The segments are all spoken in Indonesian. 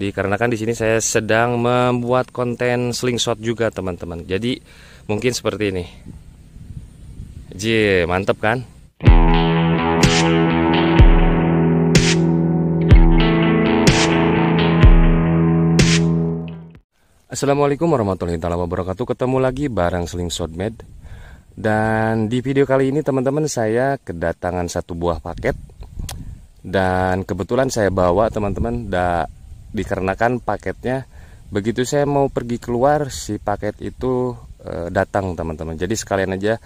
dikarenakan di sini saya sedang membuat konten slingshot juga teman-teman jadi mungkin seperti ini J mantep kan Assalamualaikum warahmatullahi wabarakatuh ketemu lagi bareng slingshot med dan di video kali ini teman-teman saya kedatangan satu buah paket dan kebetulan saya bawa teman-teman dikarenakan paketnya begitu saya mau pergi keluar si paket itu e, datang teman-teman jadi sekalian aja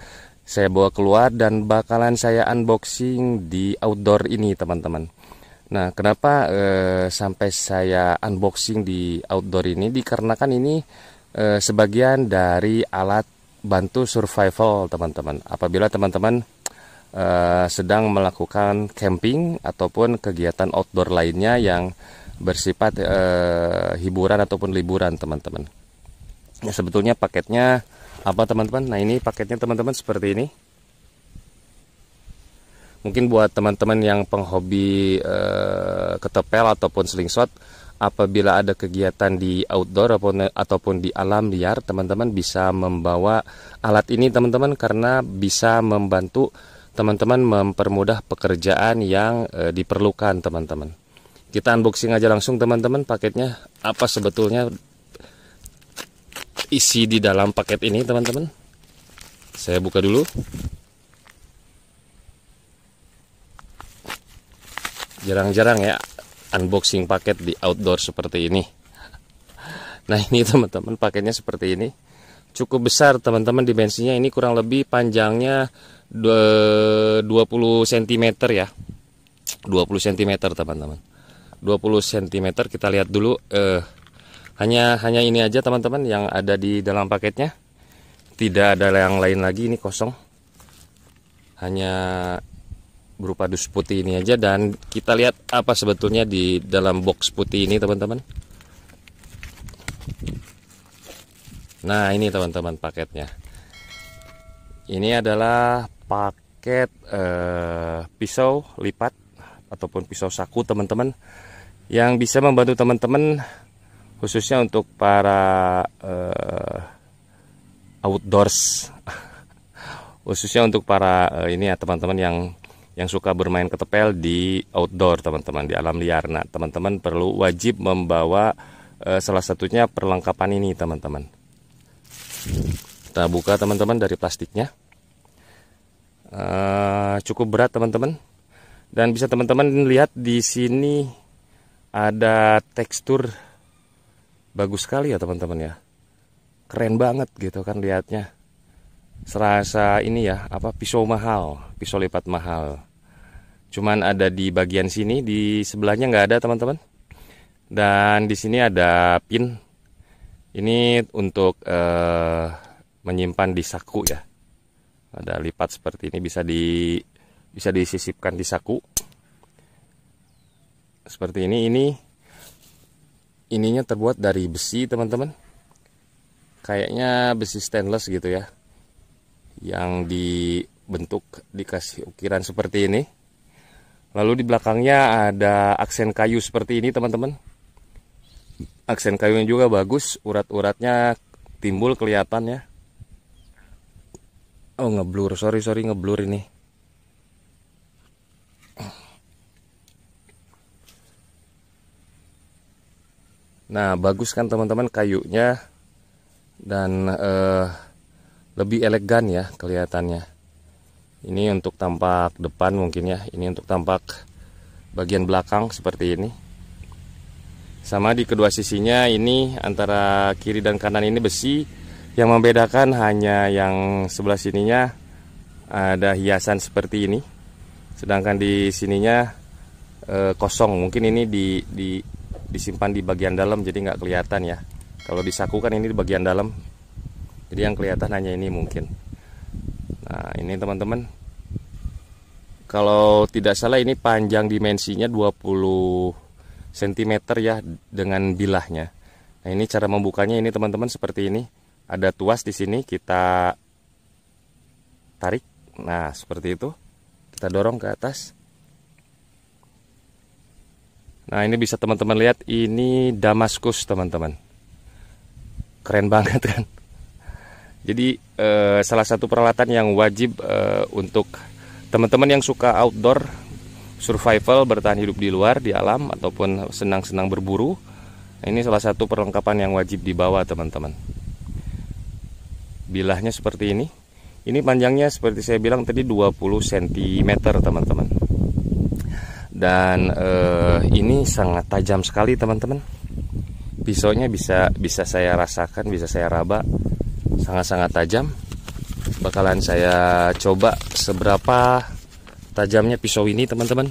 saya bawa keluar dan bakalan saya unboxing di outdoor ini teman-teman nah kenapa e, sampai saya unboxing di outdoor ini dikarenakan ini e, sebagian dari alat bantu survival teman-teman apabila teman-teman e, sedang melakukan camping ataupun kegiatan outdoor lainnya yang bersifat e, hiburan ataupun liburan teman-teman. Ya, sebetulnya paketnya apa teman-teman? Nah ini paketnya teman-teman seperti ini. Mungkin buat teman-teman yang penghobi e, ketepel ataupun slingshot, apabila ada kegiatan di outdoor ataupun, ataupun di alam liar, teman-teman bisa membawa alat ini teman-teman karena bisa membantu teman-teman mempermudah pekerjaan yang e, diperlukan teman-teman kita unboxing aja langsung teman-teman paketnya apa sebetulnya isi di dalam paket ini teman-teman saya buka dulu jarang-jarang ya unboxing paket di outdoor seperti ini nah ini teman-teman paketnya seperti ini cukup besar teman-teman dimensinya ini kurang lebih panjangnya 20 cm ya 20 cm teman-teman 20 cm kita lihat dulu eh, hanya hanya ini aja teman-teman yang ada di dalam paketnya tidak ada yang lain lagi ini kosong hanya berupa dus putih ini aja dan kita lihat apa sebetulnya di dalam box putih ini teman-teman nah ini teman-teman paketnya ini adalah paket eh, pisau lipat ataupun pisau saku teman-teman yang bisa membantu teman-teman khususnya untuk para uh, outdoors khususnya untuk para uh, ini ya teman-teman yang yang suka bermain ketepel di outdoor teman-teman di alam liar nah teman-teman perlu wajib membawa uh, salah satunya perlengkapan ini teman-teman kita buka teman-teman dari plastiknya uh, cukup berat teman-teman dan bisa teman-teman lihat di sini ada tekstur bagus sekali ya teman-teman ya. Keren banget gitu kan lihatnya. Serasa ini ya, apa pisau mahal, pisau lipat mahal. Cuman ada di bagian sini, di sebelahnya nggak ada teman-teman. Dan di sini ada pin. Ini untuk eh, menyimpan di saku ya. Ada lipat seperti ini bisa di bisa disisipkan di saku seperti ini ini ininya terbuat dari besi teman-teman kayaknya besi stainless gitu ya yang dibentuk dikasih ukiran seperti ini lalu di belakangnya ada aksen kayu seperti ini teman-teman aksen kayunya juga bagus urat-uratnya timbul kelihatan ya oh ngeblur sorry sorry ngeblur ini Nah bagus kan teman-teman kayunya dan eh, lebih elegan ya kelihatannya. Ini untuk tampak depan mungkin ya. Ini untuk tampak bagian belakang seperti ini. Sama di kedua sisinya ini antara kiri dan kanan ini besi. Yang membedakan hanya yang sebelah sininya ada hiasan seperti ini. Sedangkan di sininya eh, kosong. Mungkin ini di, di disimpan di bagian dalam jadi nggak kelihatan ya kalau disakukan ini di bagian dalam jadi yang kelihatan hanya ini mungkin nah ini teman-teman kalau tidak salah ini panjang dimensinya 20 cm ya dengan bilahnya nah ini cara membukanya ini teman-teman seperti ini ada tuas di sini kita tarik nah seperti itu kita dorong ke atas Nah ini bisa teman-teman lihat ini Damaskus teman-teman. Keren banget kan. Jadi eh, salah satu peralatan yang wajib eh, untuk teman-teman yang suka outdoor survival bertahan hidup di luar di alam ataupun senang-senang berburu ini salah satu perlengkapan yang wajib dibawa teman-teman bilahnya seperti ini ini panjangnya seperti saya bilang tadi 20 cm teman-teman dan eh, ini sangat tajam sekali teman-teman pisaunya bisa bisa saya rasakan bisa saya raba sangat-sangat tajam bakalan saya coba seberapa tajamnya pisau ini teman-teman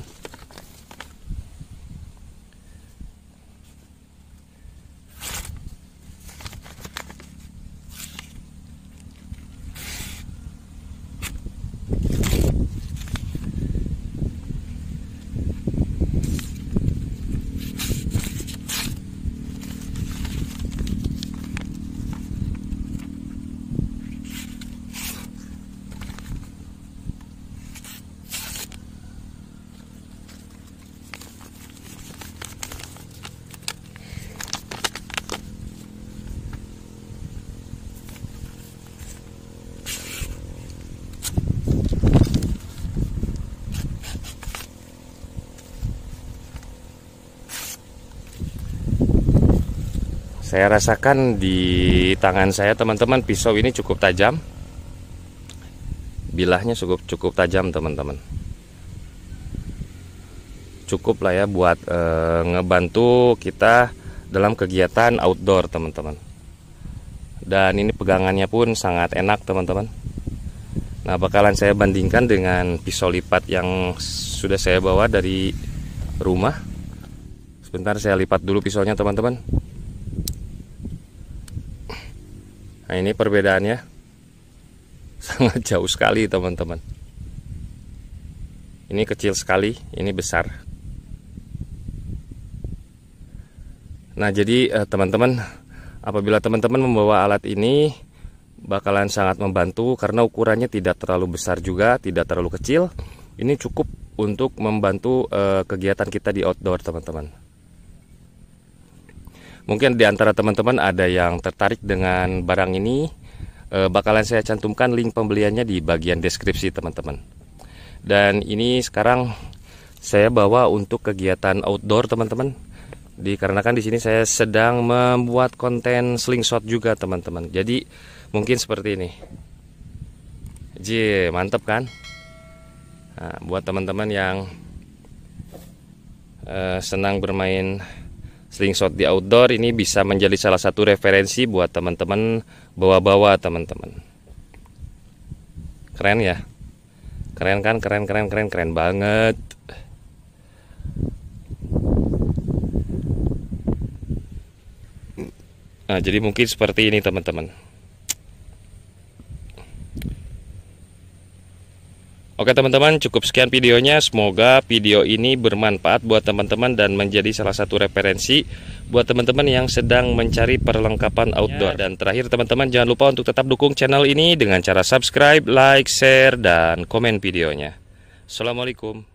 Saya rasakan di tangan saya teman-teman pisau ini cukup tajam. Bilahnya cukup cukup tajam teman-teman. Cukup lah ya buat e, ngebantu kita dalam kegiatan outdoor teman-teman. Dan ini pegangannya pun sangat enak teman-teman. Nah bakalan saya bandingkan dengan pisau lipat yang sudah saya bawa dari rumah. Sebentar saya lipat dulu pisaunya teman-teman. Nah ini perbedaannya sangat jauh sekali teman-teman. Ini kecil sekali, ini besar. Nah jadi eh, teman-teman apabila teman-teman membawa alat ini bakalan sangat membantu karena ukurannya tidak terlalu besar juga, tidak terlalu kecil. Ini cukup untuk membantu eh, kegiatan kita di outdoor teman-teman. Mungkin di antara teman-teman ada yang tertarik dengan barang ini, eh, bakalan saya cantumkan link pembeliannya di bagian deskripsi teman-teman. Dan ini sekarang saya bawa untuk kegiatan outdoor teman-teman. Dikarenakan di sini saya sedang membuat konten slingshot juga teman-teman. Jadi mungkin seperti ini. jee mantep kan? Nah, buat teman-teman yang eh, senang bermain Sling shot di outdoor ini bisa menjadi salah satu referensi buat teman-teman bawa-bawa teman-teman. Keren ya? Keren kan? Keren keren keren keren banget. Nah, jadi mungkin seperti ini teman-teman. Oke teman-teman cukup sekian videonya Semoga video ini bermanfaat buat teman-teman Dan menjadi salah satu referensi Buat teman-teman yang sedang mencari perlengkapan iya. outdoor Dan terakhir teman-teman jangan lupa untuk tetap dukung channel ini Dengan cara subscribe, like, share, dan komen videonya Assalamualaikum